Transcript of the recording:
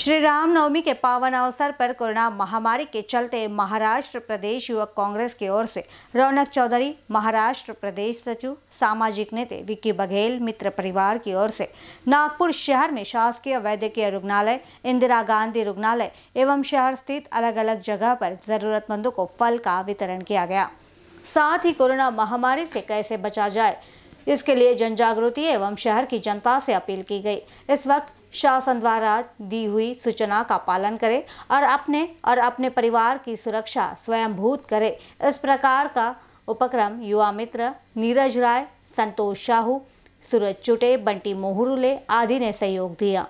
श्री राम नवमी के पावन अवसर पर कोरोना महामारी के चलते महाराष्ट्र प्रदेश युवक कांग्रेस की ओर से रौनक चौधरी महाराष्ट्र प्रदेश सचिव सामाजिक नेता विक्की बघेल मित्र परिवार की ओर से नागपुर शहर में शासकीय वैद्यकीय रुग्णालय इंदिरा गांधी रुग्णालय एवं शहर स्थित अलग अलग जगह पर जरूरतमंदों को फल का वितरण किया गया साथ ही कोरोना महामारी से कैसे बचा जाए इसके लिए जन जागृति एवं शहर की जनता से अपील की गई इस वक्त शासन द्वारा दी हुई सूचना का पालन करें और अपने और अपने परिवार की सुरक्षा स्वयंभूत करें इस प्रकार का उपक्रम युवा मित्र नीरज राय संतोष साहू सूरज चुटे बंटी मोहरुले आदि ने सहयोग दिया